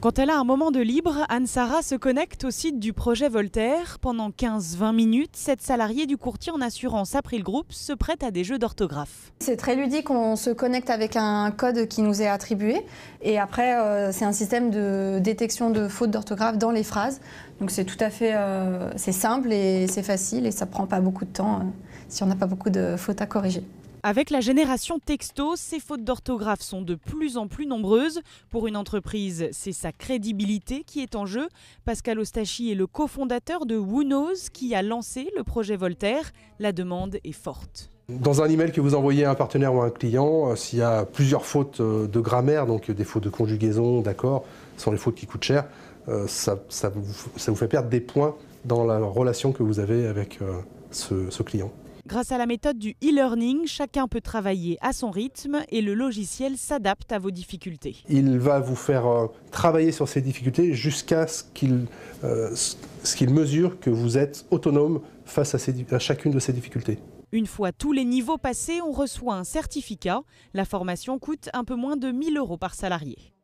Quand elle a un moment de libre, Anne-Sara se connecte au site du projet Voltaire. Pendant 15-20 minutes, cette salariée du courtier en assurance April Group se prête à des jeux d'orthographe. C'est très ludique, on se connecte avec un code qui nous est attribué et après euh, c'est un système de détection de fautes d'orthographe dans les phrases. Donc c'est tout à fait euh, c'est simple et c'est facile et ça prend pas beaucoup de temps euh, si on n'a pas beaucoup de fautes à corriger. Avec la génération texto, ces fautes d'orthographe sont de plus en plus nombreuses. Pour une entreprise, c'est sa crédibilité qui est en jeu. Pascal Ostachi est le cofondateur de Who qui a lancé le projet Voltaire. La demande est forte. Dans un email que vous envoyez à un partenaire ou à un client, euh, s'il y a plusieurs fautes euh, de grammaire, donc euh, des fautes de conjugaison, d'accord, ce sont les fautes qui coûtent cher, ça, vous, fait perdre des points dans la relation que vous avez avec ce client. Grâce à la méthode du e-learning, chacun peut travailler à son rythme et le logiciel s'adapte à vos difficultés. Il va vous faire euh, travailler sur ces difficultés jusqu'à euh, ce qu'il mesure que vous êtes autonome face à, à chacune de ces difficultés. Une fois tous les niveaux passés, on reçoit un certificat. La formation coûte un peu moins de 1000 euros par salarié.